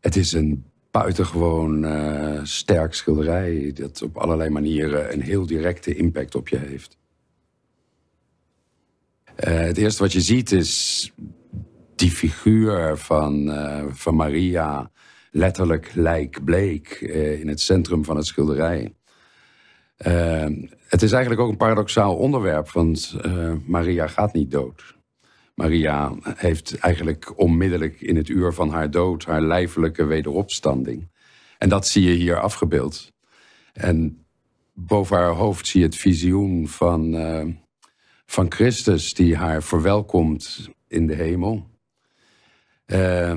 Het is een buitengewoon eh, sterk schilderij dat op allerlei manieren een heel directe impact op je heeft. Eh, het eerste wat je ziet is die figuur van, eh, van Maria, letterlijk lijkbleek in het centrum van het schilderij. het is eigenlijk ook een paradoxaal onderwerp, want Maria gaat niet dood. Maria heeft eigenlijk onmiddellijk in het uur van haar dood haar lijfelijke wederopstanding. En dat zie je hier afgebeeld. En boven haar hoofd zie je het visioen van, eh, van Christus die haar verwelkomt in de hemel. Eh,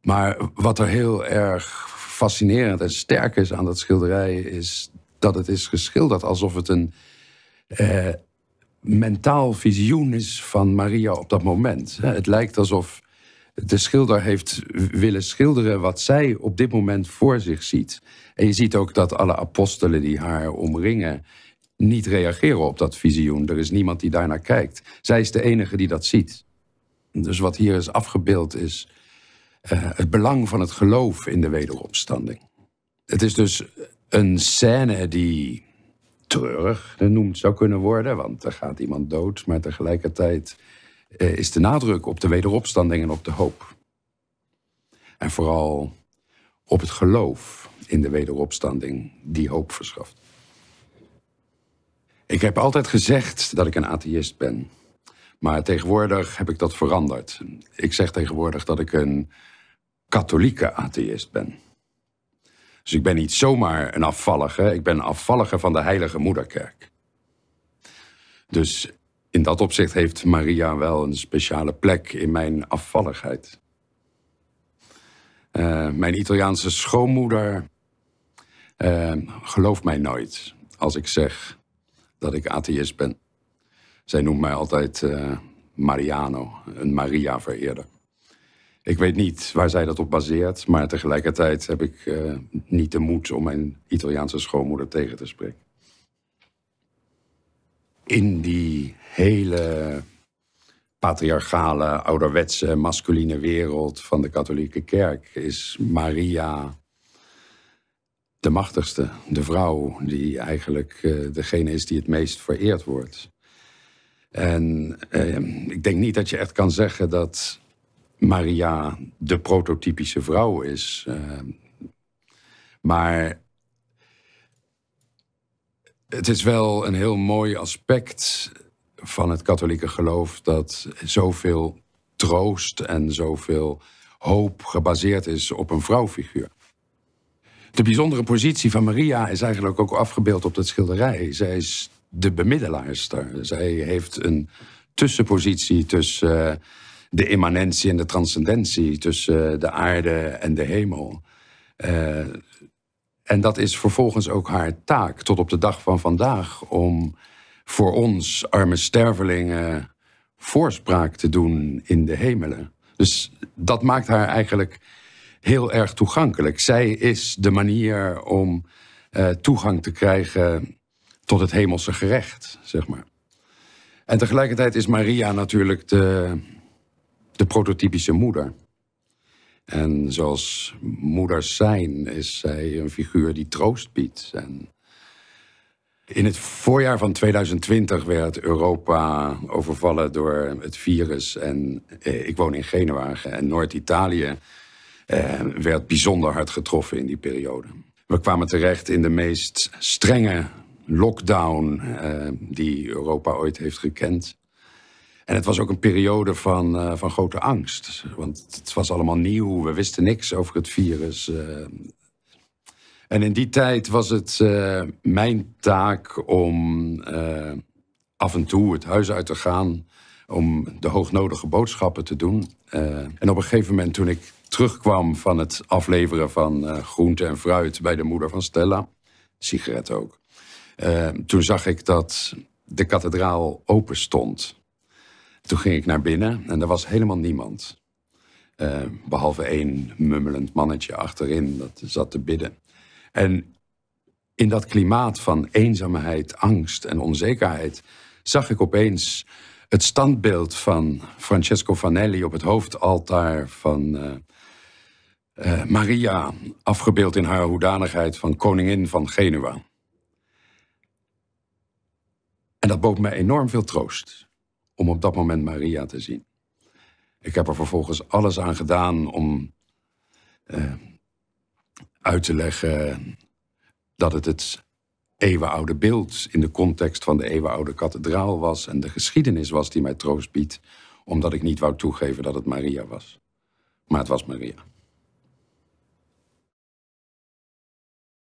maar wat er heel erg fascinerend en sterk is aan dat schilderij, is dat het is geschilderd alsof het een, eh, mentaal visioen is van Maria op dat moment. Het lijkt alsof de schilder heeft willen schilderen wat zij op dit moment voor zich ziet. En je ziet ook dat alle apostelen die haar omringen niet reageren op dat visioen. Er is niemand die daarnaar kijkt. Zij is de enige die dat ziet. Dus wat hier is afgebeeld is eh, het belang van het geloof in de wederopstanding. Het is dus een scène die treurig genoemd zou kunnen worden, want er gaat iemand dood, maar tegelijkertijd eh, is de nadruk op de wederopstanding en op de hoop. En vooral op het geloof in de wederopstanding die hoop verschaft. Ik heb altijd gezegd dat ik een atheïst ben. Maar tegenwoordig heb ik dat veranderd. Ik zeg tegenwoordig dat ik een katholieke atheïst ben. Dus ik ben niet zomaar een afvallige, ik ben een afvallige van de Heilige Moederkerk. Dus in dat opzicht heeft Maria wel een speciale plek in mijn afvalligheid. Eh, mijn Italiaanse schoonmoeder eh, gelooft mij nooit als ik zeg dat ik atheïst ben. Zij noemt mij altijd eh, Mariano, een Maria-vereerder. Ik weet niet waar zij dat op baseert, maar tegelijkertijd heb ik eh, niet de moed om mijn Italiaanse schoonmoeder tegen te spreken. In die hele patriarchale, ouderwetse, masculine wereld van de katholieke kerk is Maria de machtigste, de vrouw die eigenlijk eh, degene is die het meest vereerd wordt. En eh, ik denk niet dat je echt kan zeggen dat Maria de prototypische vrouw is. Ehm, maar het is wel een heel mooi aspect van het katholieke geloof dat zoveel troost en zoveel hoop gebaseerd is op een vrouwfiguur. De bijzondere positie van Maria is eigenlijk ook afgebeeld op dat schilderij. Zij is de bemiddelaarster. Zij heeft een tussenpositie tussen. Eh, de immanentie en de transcendentie tussen eh, de aarde en de hemel. Eh, en dat is vervolgens ook haar taak tot op de dag van vandaag om voor ons arme stervelingen voorspraak te doen in de hemelen. Dus dat maakt haar eigenlijk heel erg toegankelijk. Zij is de manier om eh, toegang te krijgen tot het hemelse gerecht, zeg maar. En tegelijkertijd is Maria natuurlijk de, de prototypische moeder. En zoals moeders zijn, is zij een figuur die troost biedt. En in het voorjaar van 2020 werd Europa overvallen door het virus. En eh, ik woon in Genua en Noord-Italië eh, werd bijzonder hard getroffen in die periode. We kwamen terecht in de meest strenge lockdown eh, die Europa ooit heeft gekend. En het was ook een periode van, eh, van grote angst. Want het was allemaal nieuw, we wisten niks over het virus. Eh. en in die tijd was het eh, mijn taak om af en toe het huis uit te gaan. Om de hoognodige boodschappen te doen. en op een gegeven moment, toen ik terugkwam van het afleveren van groente en fruit bij de moeder van Stella, sigaret ook. toen zag ik dat de kathedraal open stond. Toen ging ik naar binnen en er was helemaal niemand. Eh, behalve één mummelend mannetje achterin dat zat te bidden. En in dat klimaat van eenzaamheid, angst en onzekerheid zag ik opeens het standbeeld van Francesco Vanelli op het hoofdaltaar van eh, eh, Maria, afgebeeld in haar hoedanigheid van koningin van Genua. En dat bood mij enorm veel troost om op dat moment Maria te zien. Ik heb er vervolgens alles aan gedaan om eh, uit te leggen dat het het eeuwenoude beeld in de context van de eeuwenoude kathedraal was en de geschiedenis was die mij troost biedt, omdat ik niet wou toegeven dat het Maria was. Maar het was Maria.